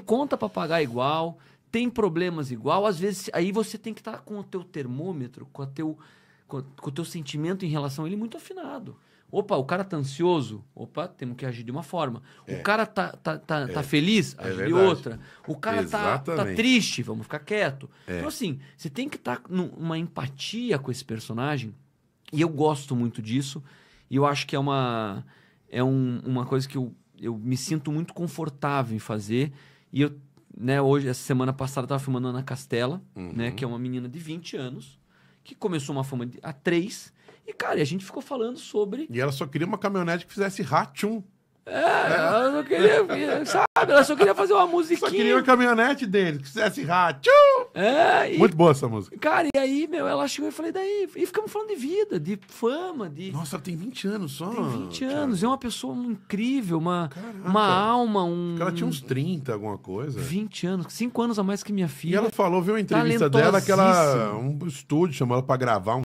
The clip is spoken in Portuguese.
conta para pagar igual, tem problemas igual, às vezes aí você tem que estar tá com o teu termômetro, com, a teu, com, com o teu sentimento em relação a ele muito afinado. Opa, o cara tá ansioso, opa, temos que agir de uma forma. É. O cara tá, tá, tá, tá é. tá feliz, é agir de outra. O cara tá, tá triste, vamos ficar quieto. É. Então, assim, você tem que estar tá numa empatia com esse personagem, e eu gosto muito disso, e eu acho que é uma, é um, uma coisa que eu, eu me sinto muito confortável em fazer, e eu, né, hoje, essa semana passada, tava filmando Ana Castela, uhum. né, que é uma menina de 20 anos, que começou uma fama de, a 3. E, cara, a gente ficou falando sobre. E ela só queria uma caminhonete que fizesse ratchum. É, é, ela só queria, sabe? Ela só queria fazer uma musiquinha. Só queria uma caminhonete dele, que fizesse rádio. É, e, Muito boa essa música. Cara, e aí, meu, ela chegou e falei, daí? E ficamos falando de vida, de fama, de. Nossa, ela tem 20 anos só. Tem 20 cara. anos, é uma pessoa incrível, uma, uma alma, um. Ela tinha uns 30, alguma coisa. 20 anos, 5 anos a mais que minha filha. E ela falou, viu uma entrevista dela, que ela. Um estúdio chamou ela pra gravar um